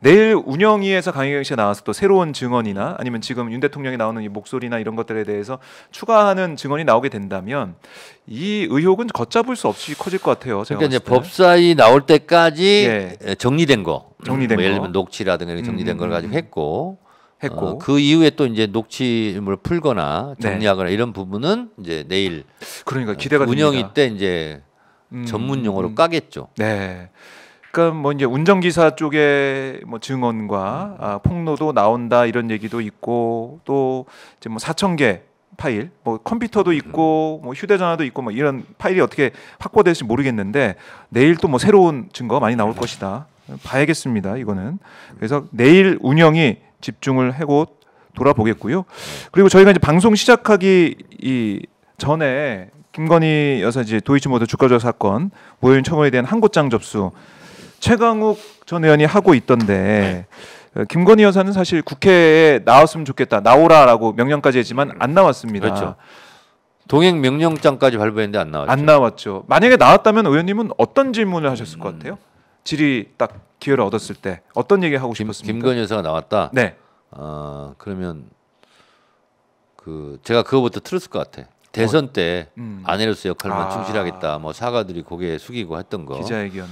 내일 운영위에서 강희경 씨가 나와서 또 새로운 증언이나 아니면 지금 윤 대통령이 나오는 이 목소리나 이런 것들에 대해서 추가하는 증언이 나오게 된다면 이 의혹은 걷잡을 수 없이 커질 것 같아요. 그러니까 이제 법사위 나올 때까지 예. 정리된 거, 음, 정리된 뭐 예를 들면 녹취라든가 이런 정리된 음, 걸 음, 가지고 음, 했고 했고 어, 그 이후에 또 이제 녹취물 풀거나 네. 정리하거나 네. 이런 부분은 이제 내일 그러니까 기대가 운영이 됩니다. 때 이제 전문 용어로 음. 까겠죠. 네. 약간 뭐 이제 운전기사 쪽에뭐 증언과 아, 폭로도 나온다 이런 얘기도 있고 또 이제 뭐 4천 개 파일, 뭐 컴퓨터도 음. 있고 뭐 휴대전화도 있고 뭐 이런 파일이 어떻게 확보될지 모르겠는데 내일 또 뭐 새로운 증거가 많이 나올 음. 것이다. 봐야겠습니다. 이거는 그래서 내일 운영이 집중을 하고 돌아보겠고요. 네. 그리고 저희가 이제 방송 시작하기 이 전에 김건희 여사 이제 도이치모터 주가조사 사건 모여인 청원에 대한 한곳장 접수 최강욱 전 의원이 하고 있던데 네. 김건희 여사는 사실 국회에 나왔으면 좋겠다 나오라라고 명령까지 했지만 안 나왔습니다. 그렇죠. 동행 명령장까지 발부했는데 안 나왔죠. 안 나왔죠. 만약에 나왔다면 의원님은 어떤 질문을 하셨을 것 음. 같아요? 질이 딱 기회를 얻었을 때 어떤 얘기 하고 싶었습니까? 김건희 여사가 나왔다. 네. 아 그러면 그 제가 그거부터 틀었을 것 같아. 대선 뭐, 때 음. 아내로서 역할만 아. 충실하겠다. 뭐 사과들이 고개 숙이고 했던 거. 기자회견.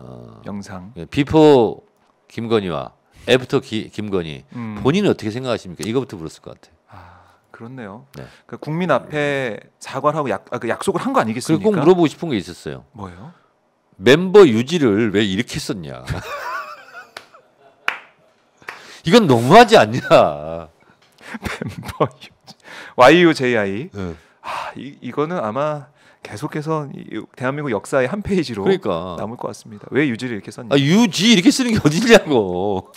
어, 영상 예, 비포 김건희와 애프터 기, 김건희 음. 본인은 어떻게 생각하십니까? 이거부터 물었을 것 같아요. 아 그렇네요. 네. 그러니까 국민 앞에 사과하고 약, 아, 그 약속을 한 거 아니겠습니까? 꼭 물어보고 싶은 게 있었어요. 뭐요 멤버 유지를 왜 이렇게 썼냐? 이건 너무하지 않냐? 멤버 유지 YUJI. 네. 아 이, 이거는 아마 계속해서 대한민국 역사의 한 페이지로 그러니까. 남을 것 같습니다. 왜 유지를 이렇게 썼냐? 아, 유지 이렇게 쓰는 게 어디냐고.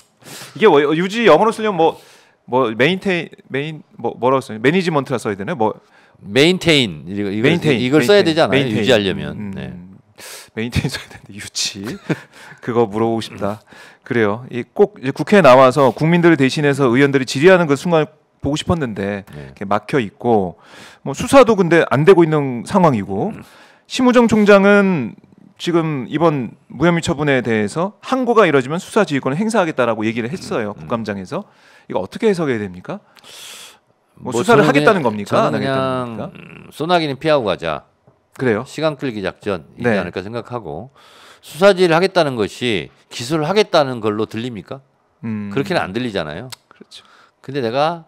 이게 뭐, 유지 영어로 쓰면뭐 뭐 메인테인 메인 뭐 뭐라고 써요? 매니지먼트라 써야 되나뭐 메인테인 이거 이걸, 메인테인, 이걸 메인테인, 써야 되지 않아요? 메인테인. 유지하려면. 음, 네. 메인테인 써야 되는데 유지 그거 물어보고 싶다. 그래요. 이꼭 국회에 나와서 국민들을 대신해서 의원들이 질의하는 그 순간 보고 싶었는데 네. 막혀 있고 뭐 수사도 근데 안 되고 있는 상황이고 음. 심우정 총장은 지금 이번 무혐의 처분에 대해서 항고가 이뤄지면 수사 지휘권을 행사하겠다라고 얘기를 했어요 음. 국감장에서 이거 어떻게 해석해야 됩니까? 뭐, 뭐 수사를 하겠다는 겁니까? 그냥 음, 소나기는 피하고 가자. 그래요? 시간 끌기 작전이지 네. 않을까 생각하고 수사지를 하겠다는 것이 기소를 하겠다는 걸로 들립니까? 음. 그렇게는 안 들리잖아요. 그렇죠. 근데 내가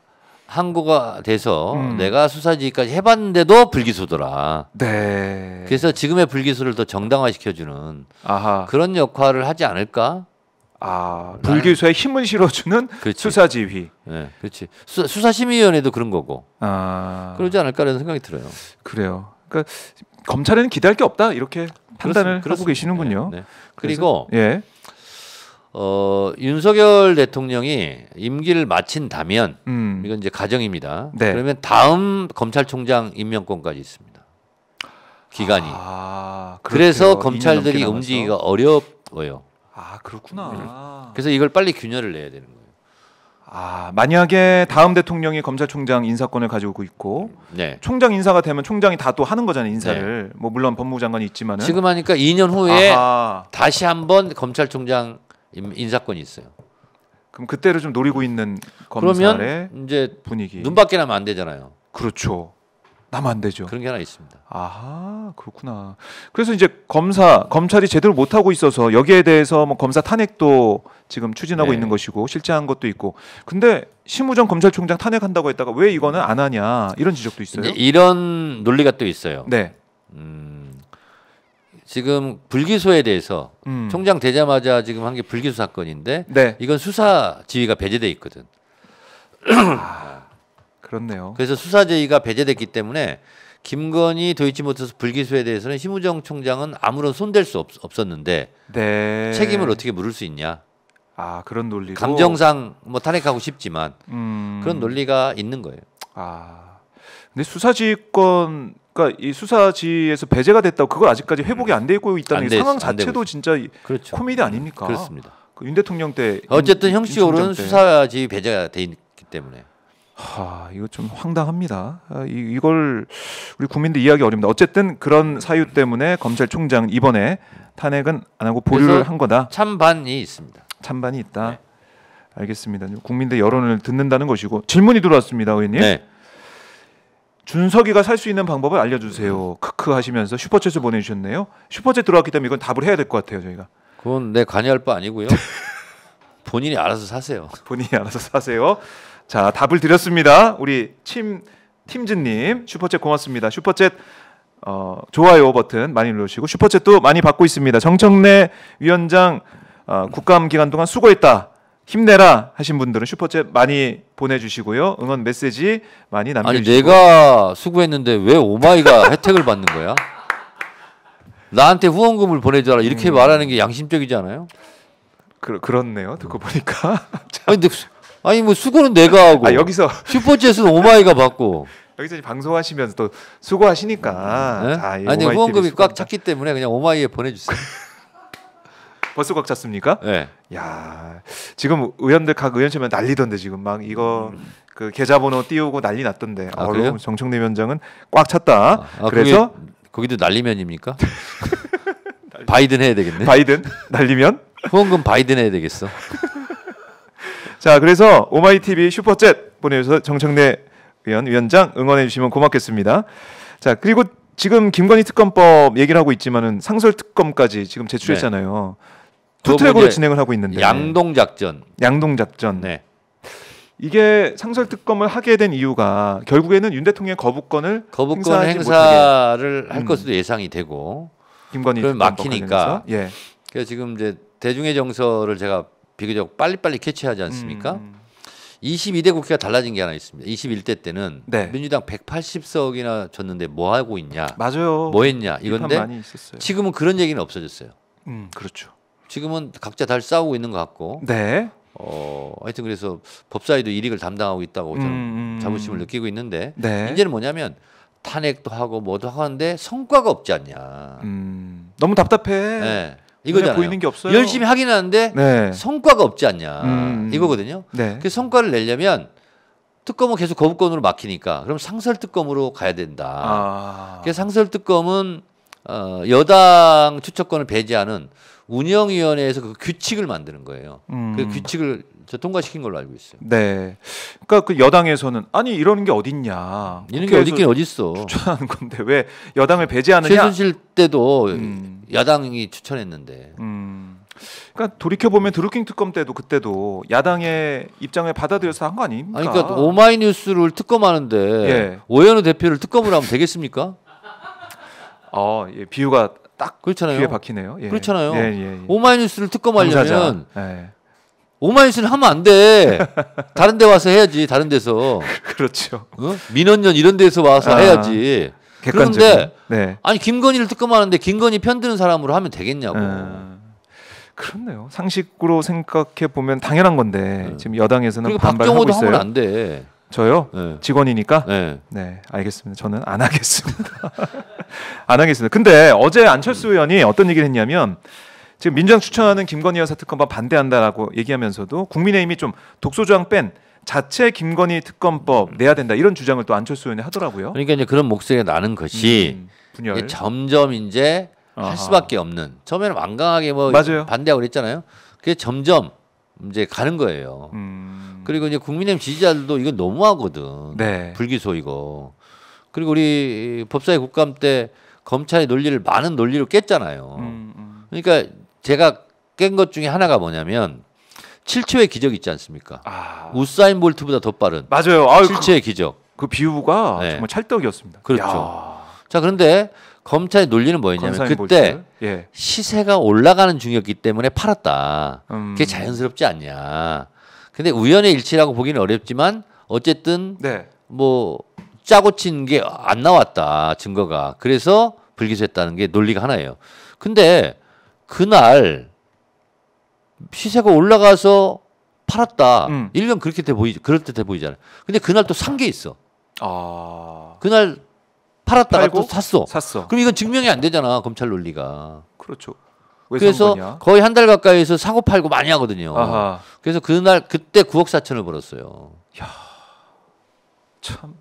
항고가 돼서 음. 내가 수사지휘까지 해봤는데도 불기소더라. 네. 그래서 지금의 불기소를 더 정당화시켜주는 아하. 그런 역할을 하지 않을까? 아 불기소에 힘을 실어주는 그렇지. 수사지휘. 네, 그렇지. 수, 수사심의위원회도 그런 거고. 아 그러지 않을까라는 생각이 들어요. 그래요. 그러니까 검찰에는 기대할 게 없다 이렇게 판단을 그렇습니다. 하고 계시는군요. 네, 네. 그리고 그래서, 예. 어, 윤석열 대통령이 임기를 마친다면 음. 이건 이제 가정입니다. 네. 그러면 다음 검찰총장 임명권까지 있습니다. 기간이. 아, 그래서 검찰들이 움직이기가 어렵고요. 아 그렇구나. 음. 그래서 이걸 빨리 균열을 내야 되는 거예요. 아 만약에 다음 대통령이 검찰총장 인사권을 가지고 있고 음. 네. 총장 인사가 되면 총장이 다 또 하는 거잖아요 인사를. 네. 뭐 물론 법무부 장관이 있지만 지금 하니까 2년 후에 아하. 다시 한번 검찰총장 인사권이 있어요. 그럼 그때를 좀 노리고 있는 검찰의 이제 분위기 눈밖에 나면 안 되잖아요. 그렇죠. 나면 안 되죠. 그런 게 하나 있습니다. 아 그렇구나. 그래서 이제 검사 검찰이 제대로 못 하고 있어서 여기에 대해서 뭐 검사 탄핵도 지금 추진하고 네. 있는 것이고 실제한 것도 있고. 근데 심우정 검찰총장 탄핵한다고 했다가 왜 이거는 안 하냐 이런 지적도 있어요. 이런 논리가 또 있어요. 네. 음, 지금 불기소에 대해서 음. 총장 되자마자 지금 한 게 불기소 사건인데 네. 이건 수사 지위가 배제돼 있거든. 아, 그렇네요. 그래서 수사 지위가 배제됐기 때문에 김건희 도이치모터스 불기소에 대해서는 심우정 총장은 아무런 손댈 수 없, 었는데 네. 책임을 어떻게 물을 수 있냐? 아 그런 논리 감정상 뭐 탄핵하고 싶지만 음. 그런 논리가 있는 거예요. 아 근데 수사지휘권 그러니까 이 수사지에서 배제가 됐다고 그걸 아직까지 회복이 음. 안 되고 있다는 게 상황 자체도 진짜 그렇죠. 코미디 아닙니까? 그렇습니다. 그윤 대통령 때 어쨌든 형식으로는 수사지 배제가 돼 있기 때문에 하 이거 좀 황당합니다. 아, 이, 이걸 우리 국민들 이해하기 어렵니다. 어쨌든 그런 사유 때문에 검찰총장 이번에 탄핵은 안 하고 보류를 한 거다. 찬반이 있습니다. 찬반이 있다. 네. 알겠습니다. 국민들 여론을 듣는다는 것이고 질문이 들어왔습니다, 의원님. 네. 준석이가 살 수 있는 방법을 알려주세요. 음. 크크 하시면서 슈퍼챗을 보내주셨네요. 슈퍼챗 들어왔기 때문에 이건 답을 해야 될 것 같아요 저희가. 그건 내 관여할 바 아니고요. 본인이 알아서 사세요. 본인이 알아서 사세요. 자 답을 드렸습니다. 우리 침 팀즈님 슈퍼챗 고맙습니다. 슈퍼챗 어, 좋아요 버튼 많이 눌러주시고 슈퍼챗도 많이 받고 있습니다. 정청래 위원장 어, 국감 기간 동안 수고했다. 힘내라 하신 분들은 슈퍼챗 많이 보내주시고요. 응원 메시지 많이 남겨주시고. 아니 내가 수고했는데 왜 오마이가 혜택을 받는 거야? 나한테 후원금을 보내줘라 이렇게 음. 말하는 게 양심적이지 아요 그, 그렇네요. 듣고 보니까. 아니, 근데, 아니 뭐 수고는 내가 하고. 아, 여기서 슈퍼챗은 오마이가 받고. 여기서 방송하시면서 또 수고하시니까. 네? 자, 아, 예, 아니 후원금이 꽉 찼기 때문에 그냥 오마이에 보내주세요. 벌써 꽉 찼습니까? 네. 야 지금 의원들 각 의원실면 난리던데 지금 막 이거 음. 그 계좌번호 띄우고 난리 났던데. 아, 어우 정청래 위원장은 꽉 찼다. 아, 아, 그래서 거기, 거기도 난리면입니까? 바이든 해야 되겠네. 바이든 날리면 후원금 바이든 해야 되겠어. 자 그래서 오마이 TV 슈퍼챗 보내주셔서 정청래 위원 위원장 응원해 주시면 고맙겠습니다. 자 그리고 지금 김건희 특검법 얘기를 하고 있지만은 상설 특검까지 지금 제출했잖아요. 네. 두 트랙으로 진행을 하고 있는데 양동 작전. 양동 작전. 네. 이게 상설 특검을 하게 된 이유가 결국에는 윤 대통령의 거부권을 거부권 행사를 할 음. 것으로 예상이 되고 김건희 그럼 막히니까 예. 그래서 지금 이제 대중의 정서를 제가 비교적 빨리빨리 캐치하지 않습니까? 음. 22대 국회가 달라진 게 하나 있습니다. 21대 때는 네. 민주당 180석이나 줬는데 뭐 하고 있냐? 맞아요. 뭐 했냐? 이건데 지금은 그런 얘기는 없어졌어요. 음, 그렇죠. 지금은 각자 잘 싸우고 있는 것 같고. 네. 어 하여튼 그래서 법사위도 이익을 담당하고 있다고 저는 음, 음, 음, 자부심을 느끼고 있는데 네. 이제는 뭐냐면 탄핵도 하고 뭐도 하는데 성과가 없지 않냐. 음, 너무 답답해. 네. 이거잖아요. 보이는 게 없어요. 열심히 하긴 하는데 네. 성과가 없지 않냐 음, 음, 이거거든요. 네. 그 성과를 내려면 특검은 계속 거부권으로 막히니까 그럼 상설 특검으로 가야 된다. 아. 그 상설 특검은 어, 여당 추천권을 배제하는 운영위원회에서 그 규칙을 만드는 거예요. 그 음. 그 규칙을 저 통과시킨 걸로 알고 있어요. 네. 그러니까 그 여당에서는 아니 이러는 게 어딨냐. 이런 게 어딨긴 어딨어. 추천하는 건데 왜 여당을 배제하느냐. 최순실 때도 음. 야당이 추천했는데. 음. 그러니까 돌이켜 보면 드루킹 특검 때도 그때도 야당의 입장을 받아들여서 한 거 아닙니까? 아니, 그러니까 오마이뉴스를 특검하는데 예. 오현우 대표를 특검을 하면 되겠습니까? 어, 예, 비유가 딱 그렇잖아요. 귀에 박히네요. 예. 그렇잖아요. 예, 예, 예. 오마이뉴스를 특검하려면 예. 오마이뉴스는 하면 안 돼. 다른 데 와서 해야지. 다른 데서. 그렇죠. 어? 민원연 이런 데서 와서 아, 해야지. 객관적인. 그런데 네. 아니 김건희를 특검하는데 김건희 편드는 사람으로 하면 되겠냐고. 음, 그렇네요. 상식으로 생각해 보면 당연한 건데 네. 지금 여당에서는 반발하고 있어요. 하면 안 돼. 저요? 네. 직원이니까. 네. 알겠습니다. 저는 안 하겠습니다. 안 하겠습니다. 근데 어제 안철수 의원이 어떤 얘기를 했냐면 지금 민정당 추천하는 김건희 여사 특검법 반대한다라고 얘기하면서도 국민의힘이 좀 독소조항 뺀 자체 김건희 특검법 내야 된다 이런 주장을 또 안철수 의원이 하더라고요. 그러니까 이제 그런 목소리가 나는 것이 음, 분열. 점점 이제 아하. 할 수밖에 없는 처음에는 완강하게 뭐 맞아요. 반대하고 그랬잖아요. 그게 점점 이제 가는 거예요. 음. 그리고 이제 국민의힘 지지자들도 이건 너무하거든. 네. 불기소 이거. 그리고 우리 법사위 국감 때 검찰의 논리를 많은 논리로 깼잖아요. 음, 음. 그러니까 제가 깬 것 중에 하나가 뭐냐면 7초의 기적 있지 않습니까? 아. 우사인 볼트보다 더 빠른. 맞아요. 아유, 7초의 그, 기적. 그 비유가 네. 정말 찰떡이었습니다. 그렇죠. 야. 자 그런데 검찰의 논리는 뭐였냐면 그때 예. 시세가 올라가는 중이었기 때문에 팔았다. 음. 그게 자연스럽지 않냐. 근데 우연의 일치라고 보기는 어렵지만 어쨌든 네. 뭐 짜고 친 게 안 나왔다 증거가 그래서 불기소했다는 게 논리가 하나예요. 근데 그날 시세가 올라가서 팔았다. 음. 1년 그렇게 돼 보이 그럴 듯해 보이잖아요. 근데 그날 또 산 게 있어. 아. 그날 팔았다가 또 샀어. 샀어. 그럼 이건 증명이 안 되잖아 검찰 논리가. 그렇죠. 그래서 거의 한 달 가까이에서 사고 팔고 많이 하거든요. 아하. 그래서 그날 그때 9억 4천을 벌었어요. 야, 참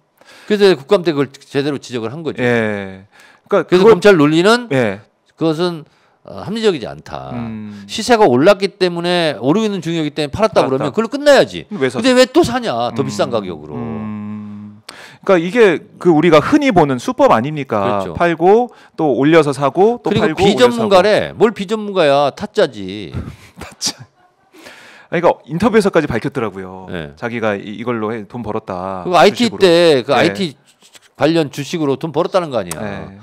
그래서 국감 때 그걸 제대로 지적을 한 거죠. 예. 그러니까 그래서 그걸... 검찰 논리는 예. 그것은 어, 합리적이지 않다. 음. 시세가 올랐기 때문에 오르고 있는 중이기 때문에 팔았다, 팔았다. 그러면 그걸 끝내야지. 근데 왜 또 사냐? 더 음. 비싼 가격으로. 음. 그러니까 이게 그 우리가 흔히 보는 수법 아닙니까? 그렇죠. 팔고 또 올려서 사고 또 그리고 팔고 비전문가래. 뭘 비전문가야? 타짜지. 타짜. 그러니까 인터뷰에서까지 밝혔더라고요. 네. 자기가 이, 걸로돈 벌었다. 그 IT 때그 네. IT 관련 주식으로 돈 벌었다는 거 아니야. 네.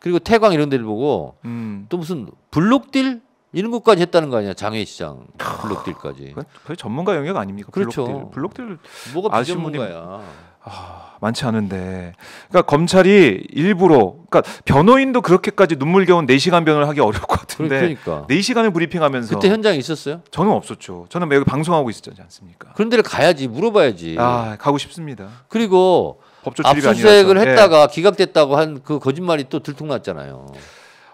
그리고 태광 이런 데를 보고 음. 또 무슨 블록딜 이런 것까지 했다는 거 아니야 장외 시장 블록딜까지. 그의 전문가 영역 아닙니까? 그렇죠. 블록딜, 블록딜 뭐가 비전문가야. 아, 많지 않은데. 그러니까 검찰이 일부러 그러니까 변호인도 그렇게까지 눈물겨운 4시간 변호를 하기 어려울 것 같은데. 그러니까. 4시간을 그러니까. 브리핑하면서 그때 현장에 있었어요? 저는 없었죠. 저는 여기 방송하고 있었지 않습니까? 그런 데를 가야지 물어봐야지. 아, 가고 싶습니다. 그리고 압수수색을 예. 했다가 예. 기각됐다고 한 그 거짓말이 또 들통났잖아요.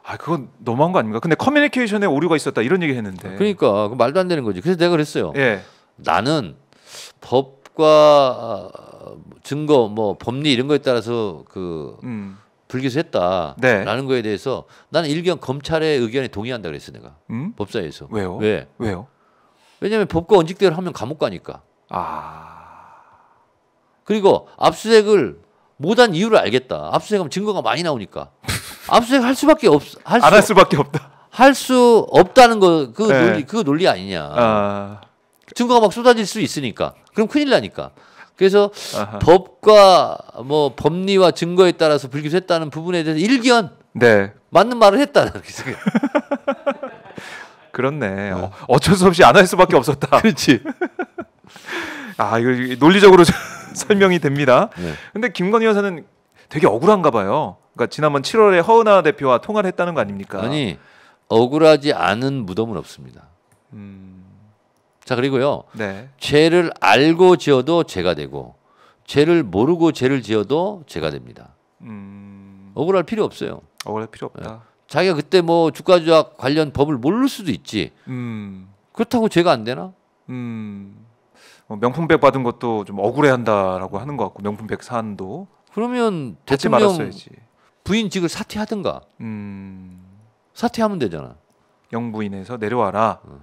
아 그건 너무한 거 아닙니까? 근데 커뮤니케이션에 오류가 있었다 이런 얘기 했는데. 그러니까 그 말도 안 되는 거지. 그래서 내가 그랬어요. 예. 나는 법과 뭐 증거 뭐 법리 이런 거에 따라서 그 음. 불기소했다라는 네. 거에 대해서 나는 일견 검찰의 의견에 동의한다 그랬어 내가 음? 법사에서 왜요? 왜? 왜요? 왜냐하면 법과 원칙대로 하면 감옥 가니까. 아 그리고 압수색을 못한 이유를 알겠다. 압수색하면 증거가 많이 나오니까 압수색 할 수밖에 없 할안할 수, 수밖에 없다. 할 수 없다는 거그 네. 논리 그 논리 아니냐. 아... 증거가 막 쏟아질 수 있으니까 그럼 큰일 나니까. 그래서 아하. 법과 뭐 법리와 증거에 따라서 불기소했다는 부분에 대해서 일견 네. 맞는 말을 했다 그렇네. 네. 어. 어쩔 수 없이 안 할 수밖에 없었다. 그렇지. 아 이거 논리적으로 설명이 됩니다. 네. 근데 김건희 여사는 되게 억울한가 봐요. 그러니까 지난번 7월에 허은하 대표와 통화를 했다는 거 아닙니까? 아니 억울하지 않은 무덤은 없습니다. 음... 자 그리고요. 네. 죄를 알고 지어도 죄가 되고 죄를 모르고 죄를 지어도 죄가 됩니다. 음... 억울할 필요 없어요. 억울할 필요 없다. 네. 자기가 그때 뭐 주가 조작 관련 법을 모를 수도 있지. 음... 그렇다고 죄가 안 되나? 음... 어, 뭐 명품백 받은 것도 좀 억울해한다라고 하는 것 같고 명품백 사안도 그러면 대통령 말았어야지. 부인직을 사퇴하든가 음. 사퇴하면 되잖아. 영부인에서 내려와라. 음.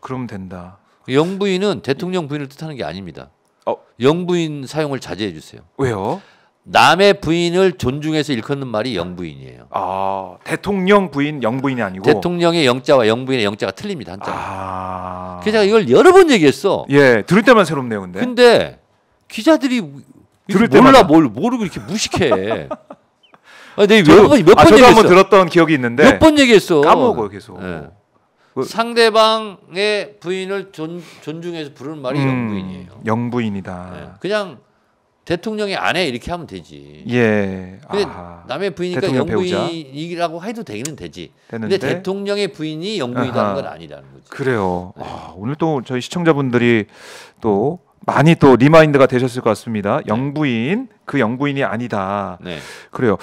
그면 된다. 영부인은 대통령 부인을 뜻하는 게 아닙니다. 어. 영부인 사용을 자제해 주세요. 왜요? 남의 부인을 존중해서 일컫는 말이 영부인이에요. 아 대통령 부인 영부인이 아니고 대통령의 영자와 영부인의 영자가 틀립니다 한자. 아. 그래서 이걸 여러 번 얘기했어. 예 들을 때만 새롭네요 근데. 근데 기자들이 들을 몰라 때마다. 뭘 모르고 이렇게 무식해. 아니, 내몇번 몇번 아, 아 얘기했어. 한번 들었던 기억이 있는데 몇 번 얘기했어. 까먹어 계속. 네. 그 상대방의 부인을 존, 존중해서 부르는 말이 음, 영부인이에요. 영부인이다. 네. 그냥 대통령의 아내 이렇게 하면 되지. 예. 아하. 남의 부인이니까 영부인이라고 해도 되기는 되지. 되는데? 대통령의 부인이 영부인이라는 건 아니라는 거지. 그래요. 네. 아, 오늘 또 저희 시청자분들이 또 많이 또 리마인드가 되셨을 것 같습니다. 영부인 네. 그 영부인이 아니다. 네. 그래요.